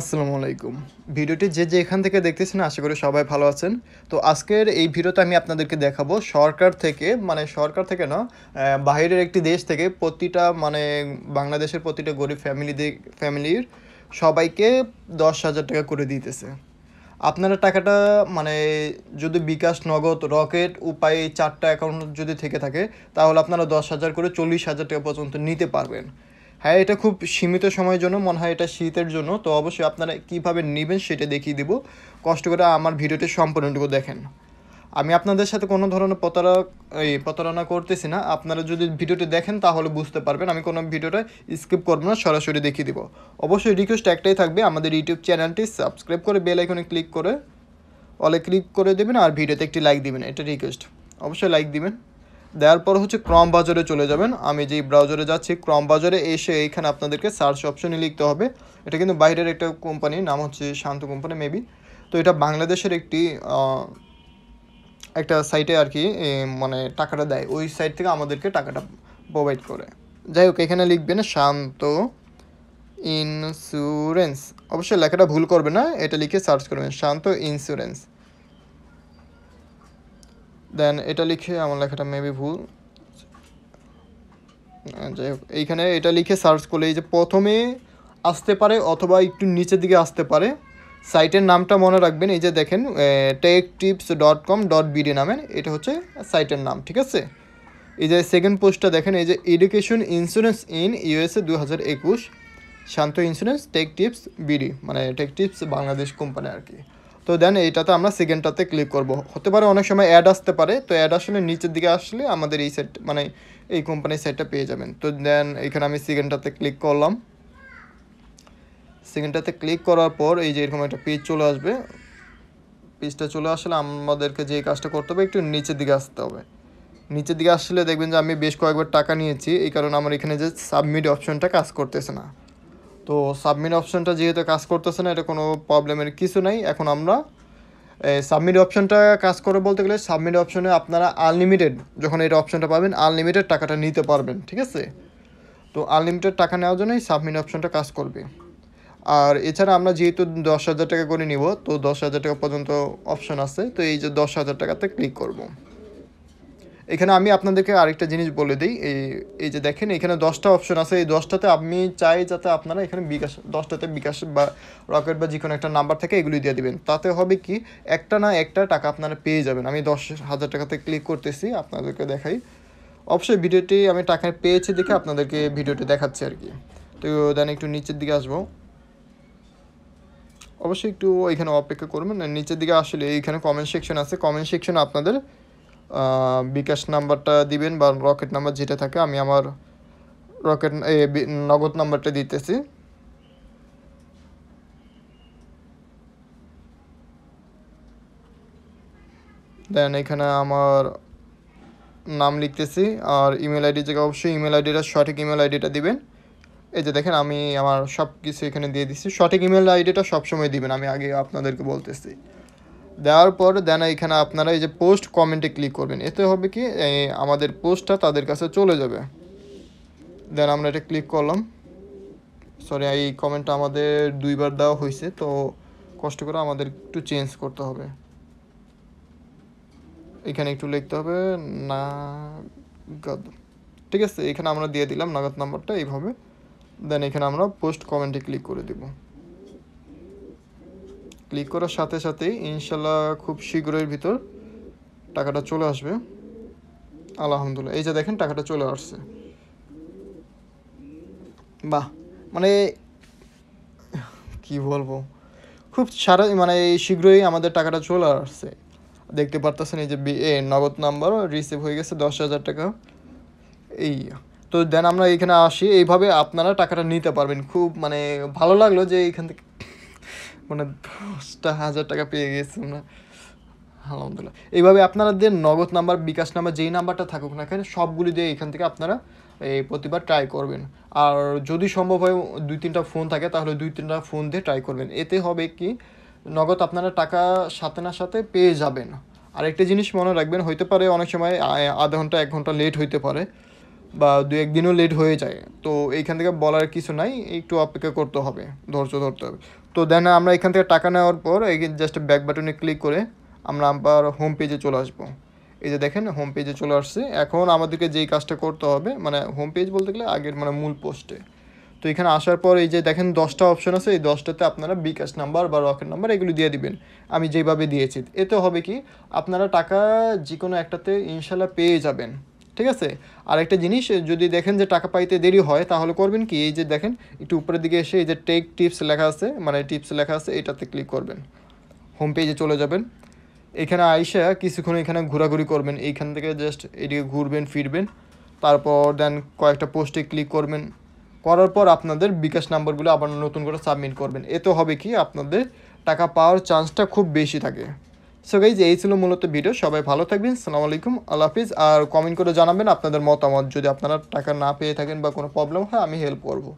আসসালামু আলাইকুম ভিডিওটি যে যে এখান থেকে দেখতেছেন আশা করি সবাই ভালো আছেন তো আজকের এই ভিডিওতে আমি আপনাদেরকে দেখাবো সরকার থেকে মানে সরকার থেকে না বাইরের একটি দেশ থেকে প্রতিটা মানে বাংলাদেশের প্রতিটা গরিব ফ্যামিলি ফ্যামিলির সবাইকে দশ হাজার টাকা করে দিতেছে আপনারা টাকাটা মানে যদি বিকাশ নগদ রকেট উপায়ে চারটা অ্যাকাউন্ট যদি থেকে থাকে তাহলে আপনারা দশ হাজার করে চল্লিশ হাজার টাকা পর্যন্ত নিতে পারবেন হ্যাঁ এটা খুব সীমিত সময়ের জন্য মনে হয় এটা শীতের জন্য তো অবশ্যই আপনারা কীভাবে নেবেন সেটা দেখিয়ে দেবো কষ্ট করে আমার ভিডিওটি সম্পূর্ণটুকু দেখেন আমি আপনাদের সাথে কোনো ধরনের প্রতারক এই প্রতারণা করতেছি না আপনারা যদি ভিডিওটি দেখেন তাহলে বুঝতে পারবেন আমি কোনো ভিডিওটা স্কিপ করবো না সরাসরি দেখিয়ে দিব অবশ্যই রিকোয়েস্ট একটাই থাকবে আমাদের ইউটিউব চ্যানেলটি সাবস্ক্রাইব করে বেল আইকনে ক্লিক করে অলে ক্লিক করে দেবেন আর ভিডিওতে একটি লাইক দিবেন এটা রিকোয়েস্ট অবশ্যই লাইক দিবেন দেওয়ার পর হচ্ছে ক্রম বাজারে চলে যাবেন আমি যেই ব্রাউজারে যাচ্ছি ক্রম বাজারে এসে এইখানে আপনাদেরকে সার্চ অপশনে লিখতে হবে এটা কিন্তু বাইরের একটা কোম্পানি নাম হচ্ছে শান্ত কোম্পানি মেবি তো এটা বাংলাদেশের একটি একটা সাইটে আর কি মানে টাকাটা দেয় ওই সাইট থেকে আমাদেরকে টাকাটা প্রোভাইড করে যাই হোক এখানে লিখবেন শান্ত ইন্স্যুরেন্স অবশ্যই লেখাটা ভুল করবে না এটা লিখে সার্চ করবেন শান্ত ইন্স্যুরেন্স দেন এটা লিখে আমার লেখাটা মেবি ভুল যাই হোক এইখানে এটা লিখে সার্চ করলে এই যে প্রথমে আসতে পারে অথবা একটু নিচের দিকে আসতে পারে সাইটের নামটা মনে রাখবেন এই যে দেখেন tech tips dot com dot BD নামেন এটা হচ্ছে সাইটের নাম ঠিক আছে এই যে সেকেন্ড পোস্টটা দেখেন এই যে এডুকেশন ইন্স্যুরেন্স ইন ইউএসএ দু হাজার একুশ শান্ত ইন্স্যুরেন্স টেক টিপস বিডি মানে টেক টিপস বাংলাদেশ কোম্পানি আর কি তো দেন এইটাতে আমরা সেকেন্ডটাতে ক্লিক করব হতে পারে অনেক সময় অ্যাড আসতে পারে তো অ্যাড আসলে নিচের দিকে আসলে আমাদের এই সেট মানে এই কোম্পানির সাইটটা পেয়ে যাবেন তো দেন এখানে আমি সেকেন্ডটাতে ক্লিক করলাম সেকেন্ডটাতে ক্লিক করার পর এই যে এরকম একটা পেজ চলে আসবে পেজটা চলে আসলে আমাদেরকে যে কাজটা করতে হবে একটু নিচের দিকে আসতে হবে নিচের দিকে আসলে দেখবেন যে আমি বেশ কয়েকবার টাকা নিয়েছি এই কারণে আমার এখানে যে সাবমিট অপশনটা কাজ করতেছে না তো সাবমিট অপশানটা যেহেতু কাজ করতেছে না এটা কোনো প্রবলেমের কিছু নাই এখন আমরা সাবমিট অপশানটা কাজ করে বলতে গেলে সাবমিট অপশানে আপনারা আনলিমিটেড যখন এটা অপশানটা পাবেন আনলিমিটেড টাকাটা নিতে পারবেন ঠিক আছে তো আনলিমিটেড টাকা নেওয়ার জন্যই সাবমিট অপশানটা কাজ করবে আর এছাড়া আমরা যেহেতু দশ হাজার টাকা করে নিব তো দশ হাজার টাকা পর্যন্ত অপশন আছে তো এই যে দশ হাজার টাকাতে ক্লিক করবো এখানে আমি আপনাদেরকে আরেকটা জিনিস বলে দিই এই এই যে দেখেন এখানে দশটা অপশন আছে এই দশটাতে আমি চাই যাতে আপনারা এখানে বিকাশ দশটাতে বিকাশ বা রকেট বা যে কোনো একটা নাম্বার থেকে এগুলি দিয়ে দিবেন তাতে হবে কি একটা না একটা টাকা আপনারা পেয়ে যাবেন আমি দশ হাজার টাকাতে ক্লিক করতেছি আপনাদেরকে দেখাই অবশ্যই ভিডিওটি আমি টাকা পেয়েছি দেখে আপনাদেরকে ভিডিওটি দেখাচ্ছি আর কি তো দেন একটু নিচের দিকে আসবো অবশ্যই একটু এখানে অপেক্ষা করবেন নিচের দিকে আসলে এইখানে কমেন্ট সেকশন আছে কমেন্ট সেকশন আপনাদের বিকাশ নাম্বারটা দিবেন বা রকেট নাম্বার যেটা থাকে আমি আমার রকেট নগদ নাম্বারটা দিতেছি দেন এখানে আমার নাম লিখতেছি আর ইমেল আইডি থেকে অবশ্যই ইমেল আইডিটা সঠিক ইমেল আইডিটা দিবেন এই যে দেখেন আমি আমার সব কিছু এখানে দিয়ে দিচ্ছি সঠিক ইমেল আইডিটা সবসময় দিবেন আমি আগে আপনাদেরকে বলতেছি দেওয়ার পর দেন এখানে আপনারা এই যে পোস্ট কমেন্টে ক্লিক করবেন এতে হবে কি আমাদের পোস্টটা তাদের কাছে চলে যাবে দেন আমরা এটা ক্লিক করলাম সরি এই কমেন্টটা আমাদের দুইবার দেওয়া হয়েছে তো কষ্ট করে আমাদের একটু চেঞ্জ করতে হবে এখানে একটু লিখতে হবে না ঠিক আছে এখানে আমরা দিয়ে দিলাম নাগাদ নাম্বারটা এইভাবে দেন এখানে আমরা পোস্ট কমেন্টে ক্লিক করে দেবো ক্লিক করার সাথে সাথেই ইনশাল্লাহ খুব শীঘ্রই ভিতর টাকাটা চলে আসবে আলহামদুলিল্লাহ এই যে দেখেন টাকাটা চলে আসছে বাহ মানে কি বলবো খুব সারা মানে শীঘ্রই আমাদের টাকাটা চলে আসছে দেখতে পারতেছেন এই যে এ নগদ নাম্বার রিসিভ হয়ে গেছে দশ হাজার টাকা এই তো দেন আমরা এখানে আসি এইভাবে আপনারা টাকাটা নিতে পারবেন খুব মানে ভালো লাগলো যে এইখান থেকে মানে দশটা হাজার টাকা পেয়ে গেছি না আলহামদুলিল্লাহ এইভাবে আপনাদের নগদ নাম্বার বিকাশ নাম্বার যেই নাম্বারটা থাকুক না কেন সবগুলি দিয়ে এখান থেকে আপনারা এই প্রতিবার ট্রাই করবেন আর যদি সম্ভব হয় দুই তিনটা ফোন থাকে তাহলে দুই তিনটা ফোন দিয়ে ট্রাই করবেন এতে হবে কি নগদ আপনারা টাকা সাথে না সাথে পেয়ে যাবেন আর একটা জিনিস মনে রাখবেন হইতে পারে অনেক সময় আধা ঘন্টা এক ঘন্টা লেট হইতে পারে বা দু একদিনও লেট হয়ে যায় তো এইখান থেকে বলার কিছু নাই একটু অপেক্ষা করতে হবে ধৈর্য ধরতে হবে তো দেন আমরা এখান থেকে টাকা নেওয়ার পর এই জাস্ট ব্যাক বাটনে ক্লিক করে আমরা আবার হোম পেজে চলে আসবো এই যে দেখেন হোম পেজে চলে আসছে এখন আমাদেরকে যেই কাজটা করতে হবে মানে হোম পেজ বলতে গেলে আগের মানে মূল পোস্টে তো এখানে আসার পর এই যে দেখেন দশটা অপশন আছে এই দশটাতে আপনারা বিকাশ নাম্বার বা রকেট নাম্বার এগুলি দিয়ে দিবেন আমি যেভাবে দিয়েছি এতে হবে কি আপনারা টাকা যে কোনো একটাতে ইনশাল্লাহ পেয়ে যাবেন ঠিক আছে আর একটা জিনিস যদি দেখেন যে টাকা পাইতে দেরি হয় তাহলে করবেন কি এই যে দেখেন একটু উপরের দিকে এসে এই যে টেক টিপস লেখা আছে মানে টিপস লেখা আছে এটাতে ক্লিক করবেন হোম পেজে চলে যাবেন এখানে আইসা কিছুক্ষণ এখানে ঘোরাঘুরি করবেন এইখান থেকে জাস্ট এদিকে ঘুরবেন ফিরবেন তারপর দেন কয়েকটা পোস্টে ক্লিক করবেন করার পর আপনাদের বিকাশ নাম্বারগুলো আবার নতুন করে সাবমিট করবেন এতে হবে কি আপনাদের টাকা পাওয়ার চান্সটা খুব বেশি থাকে সো গাইজ এই ছিল মূলত ভিডিও সবাই ভালো থাকবেন সালাম আলাইকুম আল্লাহ হাফিজ আর কমেন্ট করে জানাবেন আপনাদের মতামত যদি আপনারা টাকা না পেয়ে থাকেন বা কোনো প্রবলেম হয় আমি হেল্প করবো